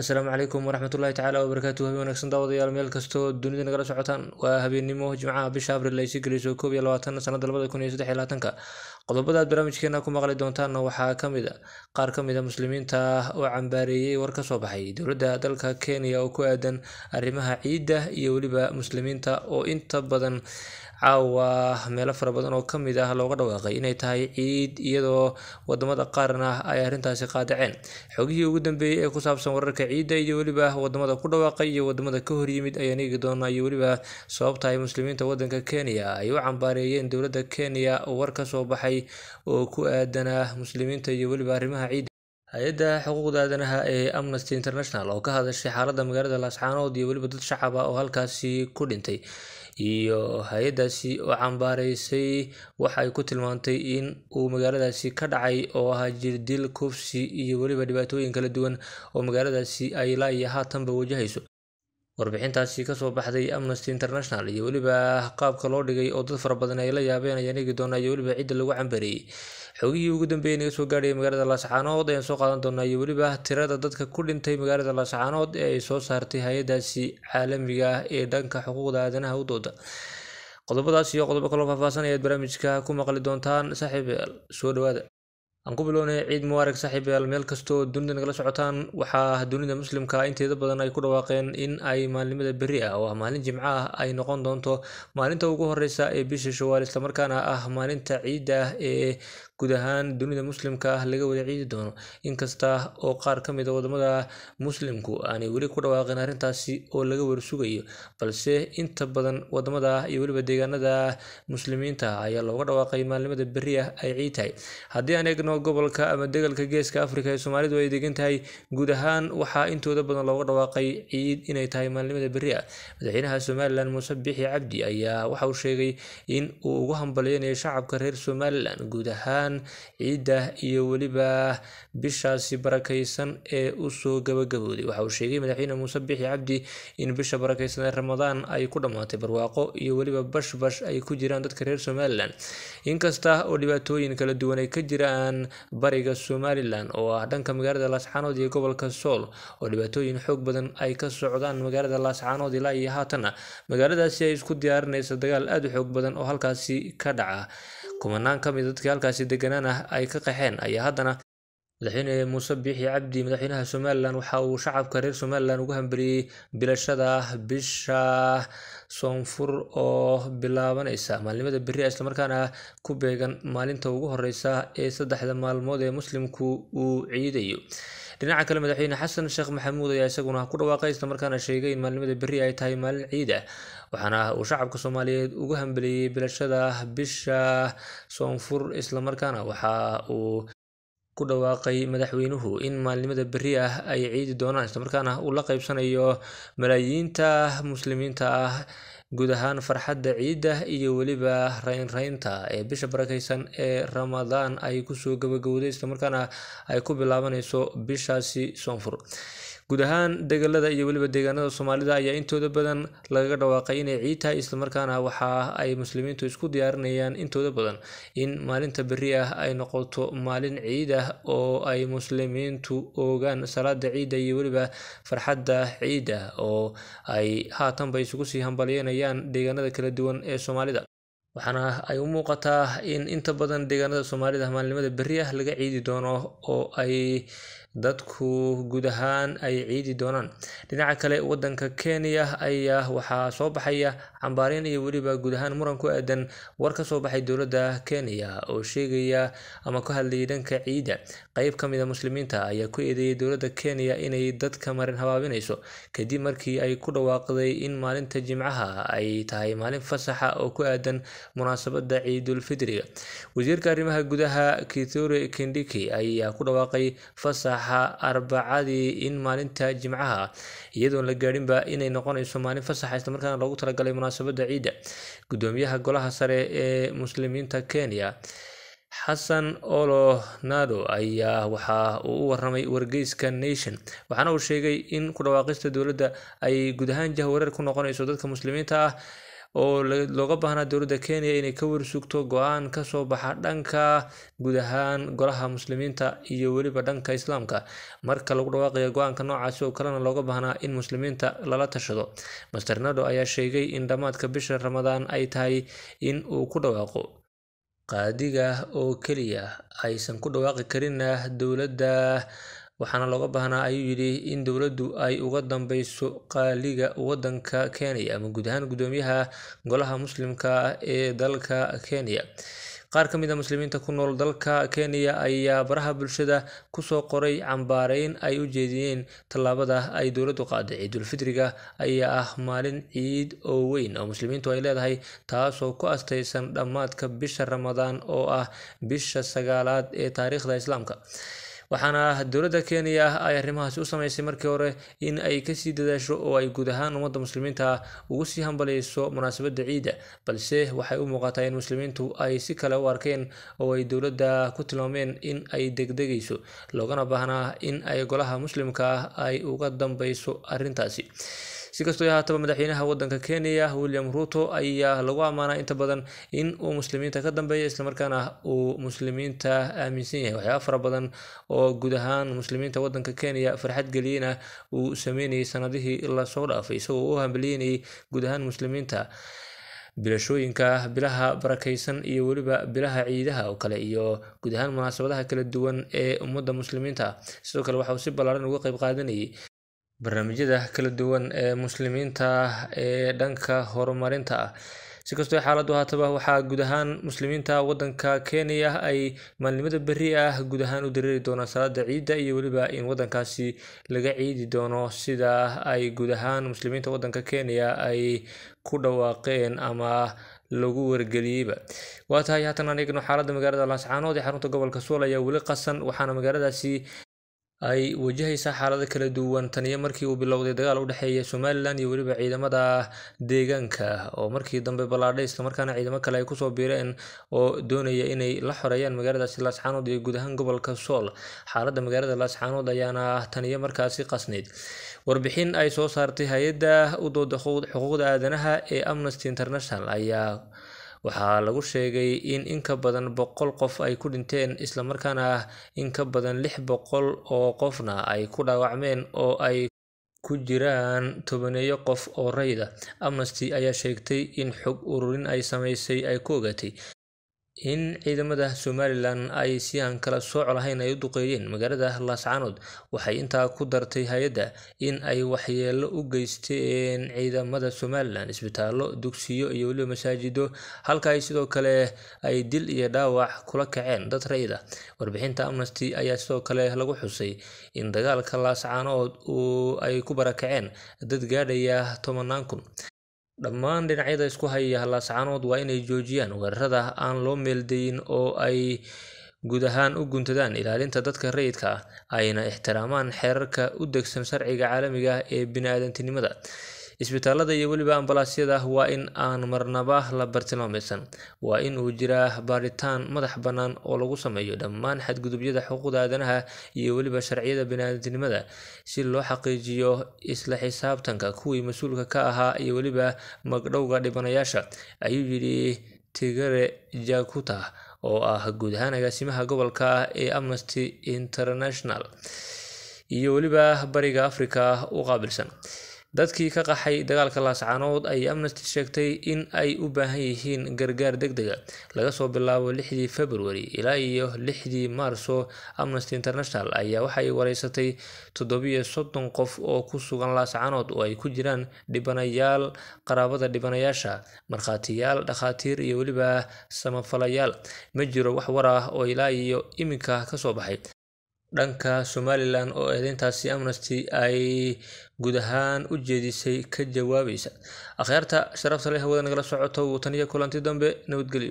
assalaamu calaykum waraxmatullahi tacaala wabarakaatu habeen wanaagsan daawadayaal meel kastoo dunida nagala socotaan waa habeennimo jimcaha bisha abril ay sii gelayso koob iyo labaatan sanada labada kun iyo saddex labaatanka qodobada barnaamijkeena ku maqli doontaanna waxaa ka mid a qaar ka mida muslimiinta oo cambaareeyey war ka soo baxay dowladda dalka kenya oo ku aadan arrimaha ciidda iyo weliba muslimiinta oo inta badan caawa meelo fara badan oo ka mid ah looga dhawaaqay inay tahay ciid iyadoo wadamada qaarna ay arrintaasi qaadaceen xogihii ugu dambeeyey ee ku saabsan wararka ciidda iyo weliba wadamada ku dhawaaqay iyo wadamada ka horyimid ayaan eegi doonaa iyo weliba sababtahay muslimiinta wadanka kenya ay u cambaareeyeen dowladda kenya war kasoo baxay oo ku aadanaa muslimiinta iyo weliba arrimaha ciidda hay-adda xuquuqda aadanaha ee amnesty international oo ka hadashay xaaladda magaalada laascaanood iyo weliba dad shacaba ah oo halkaasi ku dhintay iyo hay-adaasi oo cambaareysay waxa ku tilmaantay in uu magaaladaasi ka dhacay oo ahaa jirdil kufsi iyo weliba dhibaatooyin kala duwan oo magaaladaasi ay ilaa iyo haatanba wajahayso warbixintaasi kasoo baxday amnesty international iyo weliba qaabka loo dhigay oo dad fara badan ay la yaabeen ayaan eegi doonaa iyo weliba cidda lagu cambareeyey xogihii ugu dambeeyay naga soo gaadhayay magaalada laascaanood ayaan soo qaadan doonaa iyo weliba tirada dadka ku dhintay magaalada laascaanood ee ay soo saartay hay-adaasi caalamiga ah ee dhanka xuquuqda aadanaha u dooda qodobadaas iyo qodobo kaloo faahfaasanaya aad barnaamijka ku maqli doontaan saaxiib soo dhawaada aan ku bilownay ciid mubaarag saaxiib meel kastoo dunida nagala socotaan waxaa dunida muslimka ah inteeda badan ay ku dhawaaqeen in ay maalinimada beri ah oo ah maalin jimco ah ay noqon doonto maalinta ugu horreysa ee bisha shawaal islamarkaana ah maalinta ciidda ee guud ahaan dunida muslimka ah laga wada ciidi doono inkasta oo qaar ka mid a ah wadamada muslimku aanay weli ku dhawaaqin arrintaasi oo laga warsugayo balse inta badan wadamada ah iyo weliba deegaanada muslimiinta ah ayaa looga dhawaaqay maalnimada berri ah ay ciid tahay haddii aan eegno gobolka ama degalka geeska afrika ee soomaalidu ay degan tahay guud ahaan waxaa intooda badan looga dhawaaqay ciid inay tahay maalnimada berri ah madaxweynaha somalilan muuse bixi cabdi ayaa waxa uu sheegay in uu ugu hambalyeynayo shacabka reer somalilan guud ahaan dhammaan ciidda iyo weliba bishaasi barakaysan ee usoo gabagabooday waxa uu sheegay madaxweyne muuse bixi cabdi in bisha barakaysan ee ramadaan ay ku dhammaatay barwaaqo iyo weliba bashbash ay ku jiraan dadka reer somalilan inkasta oo dhibaatooyin kala duwan ay ka jiraan bariga somalilan oo ah dhanka magaalada laascaanood iyo gobolka sool oo dhibaatooyin xoog badan ay ka socdaan magaalada laascaanood ilaa iyo haatanna magaaladaasi ay isku diyaarinaysa dagaal aada u xoog badan oo halkaasi ka dhaca kumanaan ka mid ah dadkii halkaasi deganaan ah ay ka qaxeen ayaa haddana madaxweyne muuse biixi cabdi madaxweynaha somalilan waxa uu shacabka reer somalilan ugu hambaliyey bilashada bisha soonfur oo bilaabanaysa maalnimada berri islamarkaana ah ku beegan maalinta ugu horeysa ee saddexda maalmood ee muslimku uu ciidayo dhinaca kale madaxweyne xasan sheekh maxamuud ayaa isaguna ku dhawaaqay isla markaana sheegay in maalimada beri ay tahay maalin ciid ah waxaana uu shacabka soomaaliyeed ugu hambeliyey bilashada bisha soonfur islamarkaana waxa uu ku dhawaaqay madaxweynuhu in maalinimada beri ah ay ciidi doonaan islamarkaana uu la qaybsanayo malaayiinta muslimiinta ah guud ahaan farxadda ciidda iyo weliba raynraynta ee bisha barakaysan ee ramadaan ay kusoo gabagowday islamarkaana ay ku bilaabanayso bishaasi soonfur guud ahaan degalada iyo weliba deegaanada soomaalida ayaa intooda badan lagaga dhawaaqay inay ciid tahay islamarkaana waxa ay muslimiintu isku diyaarinayaan intooda badan in maalinta beri ah ay noqoto maalin ciid ah oo ay muslimiintu oogaan salaada ciidda iyo weliba farxadda ciidda oo ay haatanba isugu sii hambalyanaya sameeyaan deegaanada kala duwan ee soomaalida waxaana ay u muuqataa in inta badan deegaanada soomaalida maalimada beri ah laga ciidi doono oo ay dadku guud ahaan ay ciidi doonaan dhinaca kale waddanka kenya ayaa waxaa soo baxaya cambaareyn iyo weliba guud ahaan muran ku aadan war ka soo baxay dowladda kenya oo sheegaya ama ku hadlayay dhanka ciidda qeyb ka mid ah muslimiinta ayaa ku eedeeyay dowladda kenya inay dadka marin habaabinayso kadib markii ay ku dhawaaqday in maalinta jimcaha ay tahay maalin fasaxa oo ku aadan munaasabadda ciidulfidriga wasiirka arrimaha gudaha kithure kindiki ayaa ku dhawaaqay fasax fasaxa arbacadii in maalinta jimcaha iyadoon la gaarinba inay noqonayso maalin fasaxa islamarkaana loogu talagalay munaasabada ciidda gudoomiyaha golaha sare ee muslimiinta kenya xasan olo nado ayaa waxa uu u waramay wargeyska nation waxaana uu sheegay in ku dhawaaqista dowladda ay guud ahaan jahwareer ku noqonayso dadka muslimiinta ah oo looga baahnaa dowladda Kenya inay ka warsugto go'aan ka soo baxa dhanka guud ahaan golaha muslimiinta iyo weliba dhanka islaamka marka lagu dhawaaqayo aanka noocaasi oo kalena looga baahnaa in muslimiinta lala tashado master Nado ayaa sheegay in dhammaadka bisha Ramadaan ay tahay in uu ku dhawaaqo qaadiga oo keliya aysan ku dhawaaqi karina dowladda waxaana looga baahnaa ayuu yidhi in dowladdu ay uga dambeyso qaaliga waddanka kenya ama guud ahaan guddoomiyaha golaha muslimka ah ee dalka kenya qaar ka mid a ah muslimiinta ku nool dalka kenya ayaa baraha bulshada kusoo qoray cambaarayn ay u jeediyeen tallaabada ay dowladdu qaaday ciidulfidriga ayaa ah maalin ciid oo weyn oo muslimiintu ay leedahay taasoo ku astaysan dhammaadka bisha ramadaan oo ah bisha sagaalaad ee taariikhda islaamka waxaana dowladda kenya ay arrimahaasi u sameysay markii hore in ay kasii dadaasho oo ay guud ahaan ummadda muslimiinta ugu sii hambalyeyso munaasabadda ciida balse waxay u muuqataa in muslimiintu ay si kale u arkeen oo ay dowladda ku tilmaameen in ay degdegayso loogana baahnaa in ay golaha muslimka ah ay uga dambeyso arrintaasi sikastoo haataba madaxweynaha waddanka kenya william ruto ayaa lagu ammaanaa inta badan in uu muslimiinta ka dambeeya islamarkaana uu muslimiinta aaminsan yahay waxyaaba fara badan oo guud ahaan muslimiinta wadanka kenya farxad geliyena uu sameynayay sanadihii lasoo dhaafay isagoo u hambaliyenayay guud ahaan muslimiinta bilashooyinka bilaha barakeysan iyo weliba bilaha ciidaha oo kale iyo guud ahaan munaasabadaha kala duwan ee ummadda muslimiinta sidoo kale waxa uu si ballaaran uga qayb qaadanayay barnaamijyada kala duwan ee muslimiinta ah ee dhanka horumarinta ah si kastoo xaaladu haataba waxaa guud ahaan muslimiinta waddanka kenya ay maalnimada beri ah guud ahaan u dareeri doonaan salaada ciidda iyo weliba in waddankaasi laga ciidi doono sida ay guud ahaan muslimiinta waddanka kenya ay ku dhawaaqeen ama lagu wargeliyeyba waa tahay haatan aan eegno xaaladda magaalada laascaanood ee xarunta gobolka suul ayaa weli qasan waxaana magaaladaasi ay wajahaysaa xaalado kala duwan tan iyo markii uu bilowday dagaal u dhexeeya somalilan iyo weliba ciidamada deegaanka oo markii dambe ballaadhay islamarkaana ciidamo kale ay kusoo biireen oo doonaya inay la xoreeyaan magaaladaasi laascaanood iyo guud ahaan gobolka sool xaaladda magaalada laascaanood ayaana ah, tan iyo markaasi qasnayd warbixin ay soo saartay hay-adda u dooda xuquuqda aadanaha ee amnesty international ayaa waxaa lagu sheegay in in ka badan boqol qof ay ku dhinteen islamarkaana ah in ka badan lix boqol oo qofna ay ku dhaawacmeen oo ay ku jiraan tobaneeyo qof oo rayda amnesty ayaa sheegtay in xog ururin ay samaysay ay ku ogaatay in ciidamada somalilan ay si aan kala sooc lahayn ay u duqeeyeen magaalada laascaanood waxay intaa ku dartay hay-adda in ay waxyeello u geysteen ciidamada somalilan isbitaallo dugsiyo iyo weliba masaajido halka ay sidoo kale ay dil iyo dhaawac kula kaceen dad rayid warbixinta amnesty ayaa sidoo kale lagu xusay in dagaalka laascaanood uu ay ku barakaceen dad gaadhaya tobanaan kun dhammaan dhinacyada isku haya hallaascaanood waa inay joojiyaan weerarada aan loo meeldayin oo ay guud ahaan u guntadaan ilaalinta dadka rayidka ah ayna ixtiraamaan xeerarka u degsan sharciga caalamiga ah ee bini aadantinimada isbitaalada iyo weliba ambalaasyada waa in aan marnaba la bartilmaameysan waa in uu jiraa baaritaan madax bannaan oo lagu sameeyo dhammaan xadgudubyada xuquuqda aadanaha iyo weliba sharciyada biniaadinimada si loo xaqiijiyo isla xisaabtanka kuwii mas-uulka ka ahaa iyo weliba magdhowga dhibanayaasha ayuu yidhi tigare jakuta oo ah guud ahaan agaasimaha gobolka ee amnesty international iyo weliba bariga africa u qaabilsan dadkii ka qaxay dagaalka laascaanood ayay amnesty sheegtay in ay u baahan yihiin gargaar deg dega ah. laga soo bilaabo lixdii februari ilaa iyo lixdii maarso amnesty international ayaa waxay wareysatay toddobiyo soddon qof oo ku sugan laascaanood oo ay ku jiraan dhibanayaal qaraabada dhibanayaasha markhaatiyaal dhakhaatiir iyo weliba samafalayaal ma jiro wax war ah oo ilaa iyo iminka ka soo baxay Dhanka Somalilan oo eedeyntaasi Amnesty ay guud ahaan u jeedisay ka jawaabaysa akhyaarta sharafta leh hawada nagala socoto wutaniya kulanti dambe nabadgelyo